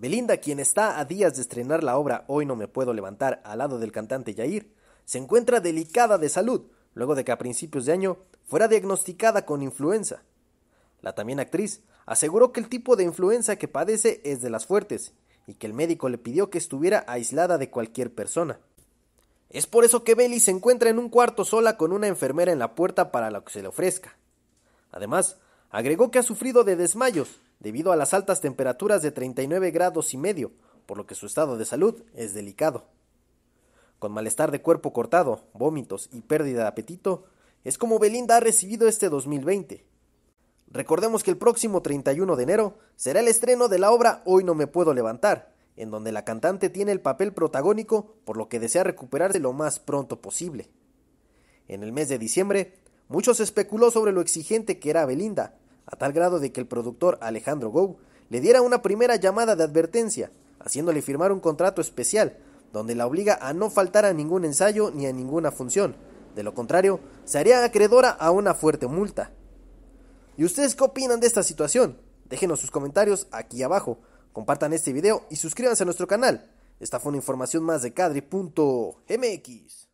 Belinda, quien está a días de estrenar la obra Hoy no me puedo levantar al lado del cantante Yair, se encuentra delicada de salud luego de que a principios de año fuera diagnosticada con influenza. La también actriz aseguró que el tipo de influenza que padece es de las fuertes y que el médico le pidió que estuviera aislada de cualquier persona. Es por eso que Belly se encuentra en un cuarto sola con una enfermera en la puerta para lo que se le ofrezca. Además, agregó que ha sufrido de desmayos debido a las altas temperaturas de 39 grados y medio, por lo que su estado de salud es delicado. Con malestar de cuerpo cortado, vómitos y pérdida de apetito, es como Belinda ha recibido este 2020. Recordemos que el próximo 31 de enero será el estreno de la obra Hoy no me puedo levantar, en donde la cantante tiene el papel protagónico, por lo que desea recuperarse lo más pronto posible. En el mes de diciembre, muchos especuló sobre lo exigente que era Belinda, a tal grado de que el productor Alejandro Gou le diera una primera llamada de advertencia, haciéndole firmar un contrato especial, donde la obliga a no faltar a ningún ensayo ni a ninguna función. De lo contrario, se haría acreedora a una fuerte multa. ¿Y ustedes qué opinan de esta situación? Déjenos sus comentarios aquí abajo, compartan este video y suscríbanse a nuestro canal. Esta fue una información más de Cadre.mx.